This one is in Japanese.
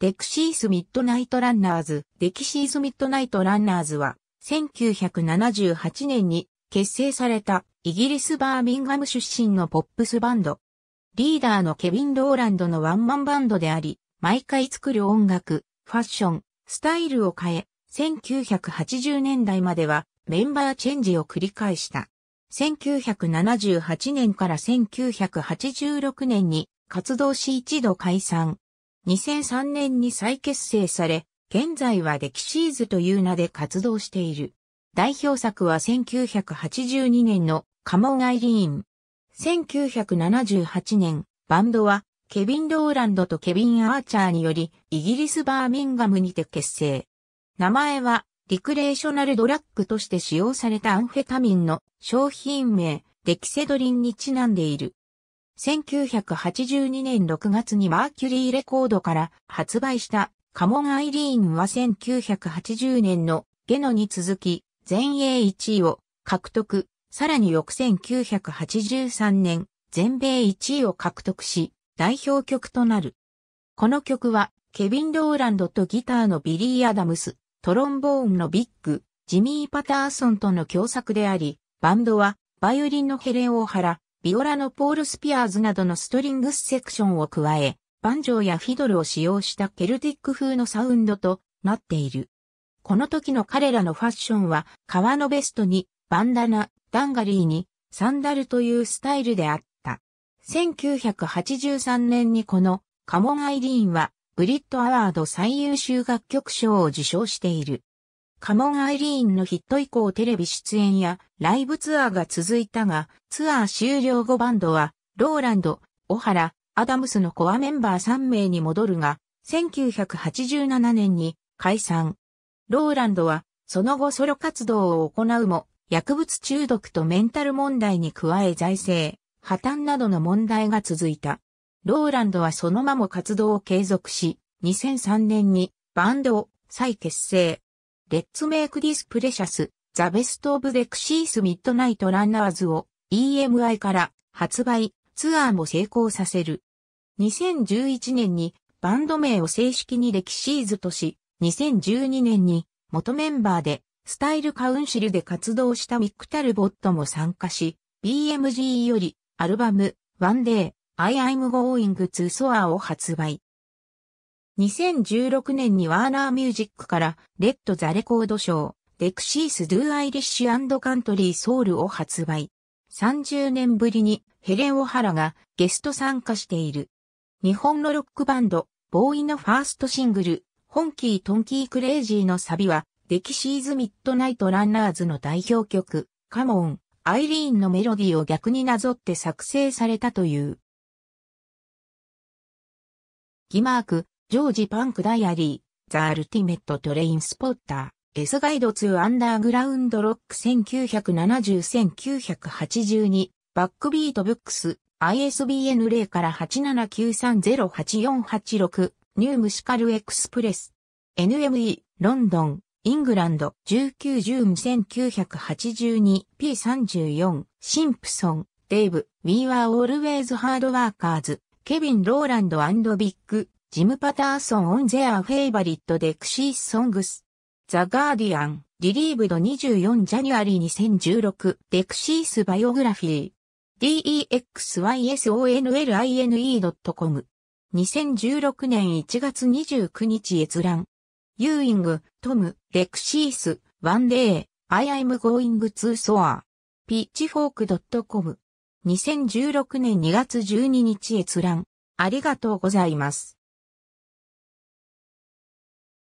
デクシースミッドナイトランナーズ、デキシースミッドナイトランナーズは、1978年に結成されたイギリスバーミンガム出身のポップスバンド。リーダーのケビン・ローランドのワンマンバンドであり、毎回作る音楽、ファッション、スタイルを変え、1980年代まではメンバーチェンジを繰り返した。1978年から1986年に活動し一度解散。2003年に再結成され、現在はデキシーズという名で活動している。代表作は1982年のカモン・アイリーン。1978年、バンドはケビン・ローランドとケビン・アーチャーによりイギリス・バーミンガムにて結成。名前はリクレーショナルドラッグとして使用されたアンフェタミンの商品名、デキセドリンにちなんでいる。1982年6月にマーキュリーレコードから発売したカモン・アイリーンは1980年のゲノに続き全英1位を獲得、さらに翌1983年全米1位を獲得し代表曲となる。この曲はケビン・ローランドとギターのビリー・アダムス、トロンボーンのビッグ、ジミー・パターソンとの共作であり、バンドはバイオリンのヘレン・オハラ、ビオラのポール・スピアーズなどのストリングスセクションを加え、バンジョーやフィドルを使用したケルティック風のサウンドとなっている。この時の彼らのファッションは、革のベストに、バンダナ、ダンガリーに、サンダルというスタイルであった。1983年にこの、カモン・アイリーンは、ブリッド・アワード最優秀楽曲賞を受賞している。カモン・アイリーンのヒット以降テレビ出演やライブツアーが続いたが、ツアー終了後バンドは、ローランド、オハラ、アダムスのコアメンバー3名に戻るが、1987年に解散。ローランドは、その後ソロ活動を行うも、薬物中毒とメンタル問題に加え財政、破綻などの問題が続いた。ローランドはそのまま活動を継続し、2003年にバンドを再結成。レッツメイクディスプレシャス、ザベストオブデクシースミッドナイトランナーズを EMI から発売、ツアーも成功させる。2011年にバンド名を正式にレキシーズとし、2012年に元メンバーでスタイルカウンシルで活動したミックタルボットも参加し、BMG よりアルバム One Day I am going to soar を発売。2016年にワーナーミュージックから、レッド・ザ・レコード賞、デクシース・ドゥ・アイリッシュカントリー・ソウルを発売。30年ぶりにヘレン・オハラがゲスト参加している。日本のロックバンド、ボーイのファーストシングル、ホンキー・トンキー・クレイジーのサビは、デキシーズ・ミッドナイト・ランナーズの代表曲、カモン、アイリーンのメロディーを逆になぞって作成されたという。ギマーク、ジョージ・パンク・ダイアリー、ザ・アルティメット・トレイン・スポッター、S ガイド2アンダーグラウンドロック1970-1982、バックビートブックス、ISBN 0から879308486、ニュームシカルエクスプレス。NME、ロンドン、イングランド、19 1 0 1982P34、シンプソン、デイブ、We are always hard workers、ケビン・ローランドビッグ、ジム・パターソン・オン・ゼア・フェイバリット・デクシー・ソングス。ザ・ガーディアン、リリーブド24ジャニュアリー2016、デクシース・バイオグラフィー。dexysonline.com。2016年1月29日閲覧。ユーイング、トム、レクシース、ワンデー、アイアイムゴイング・ツー・ソア r ピッチフォーク .com。2016年2月12日閲覧。ありがとうございます。